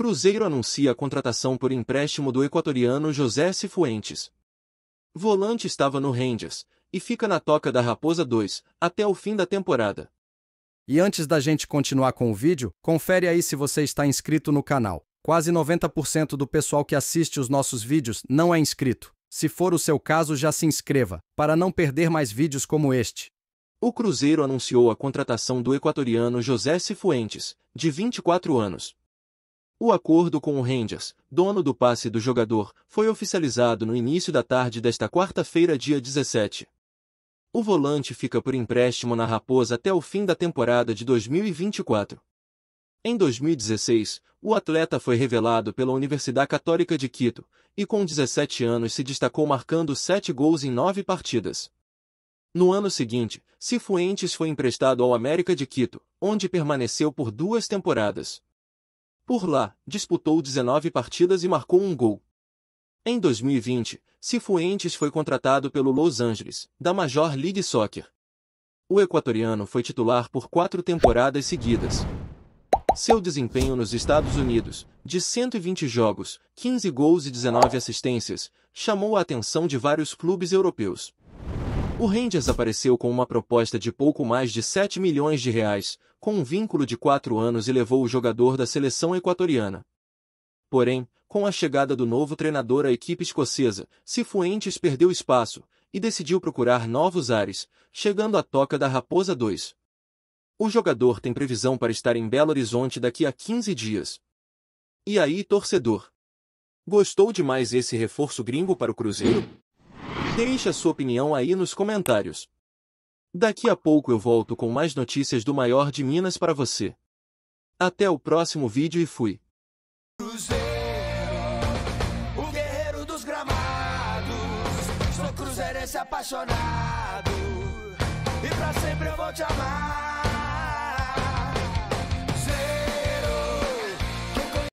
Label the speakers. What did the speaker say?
Speaker 1: Cruzeiro anuncia a contratação por empréstimo do equatoriano José Cifuentes. Volante estava no Rangers e fica na toca da Raposa 2 até o fim da
Speaker 2: temporada. E antes da gente continuar com o vídeo, confere aí se você está inscrito no canal. Quase 90% do pessoal que assiste os nossos vídeos não é inscrito. Se for o seu caso, já se inscreva, para não perder mais vídeos como este.
Speaker 1: O Cruzeiro anunciou a contratação do equatoriano José Cifuentes, de 24 anos, o acordo com o Rangers, dono do passe do jogador, foi oficializado no início da tarde desta quarta-feira, dia 17. O volante fica por empréstimo na Raposa até o fim da temporada de 2024. Em 2016, o atleta foi revelado pela Universidade Católica de Quito e, com 17 anos, se destacou marcando 7 gols em 9 partidas. No ano seguinte, Cifuentes foi emprestado ao América de Quito, onde permaneceu por duas temporadas. Por lá, disputou 19 partidas e marcou um gol. Em 2020, Cifuentes foi contratado pelo Los Angeles, da Major League Soccer. O equatoriano foi titular por quatro temporadas seguidas. Seu desempenho nos Estados Unidos, de 120 jogos, 15 gols e 19 assistências, chamou a atenção de vários clubes europeus. O Rangers apareceu com uma proposta de pouco mais de 7 milhões de reais, com um vínculo de 4 anos e levou o jogador da seleção equatoriana. Porém, com a chegada do novo treinador à equipe escocesa, Cifuentes perdeu espaço e decidiu procurar novos ares, chegando à toca da Raposa 2. O jogador tem previsão para estar em Belo Horizonte daqui a 15 dias. E aí, torcedor? Gostou demais esse reforço gringo para o Cruzeiro? Deixe a sua opinião aí nos comentários. Daqui a pouco eu volto com mais notícias do maior de Minas para você. Até o próximo vídeo e fui. Cruzeiro,
Speaker 2: o guerreiro dos gramados. Sou apaixonado. E pra sempre eu vou te amar.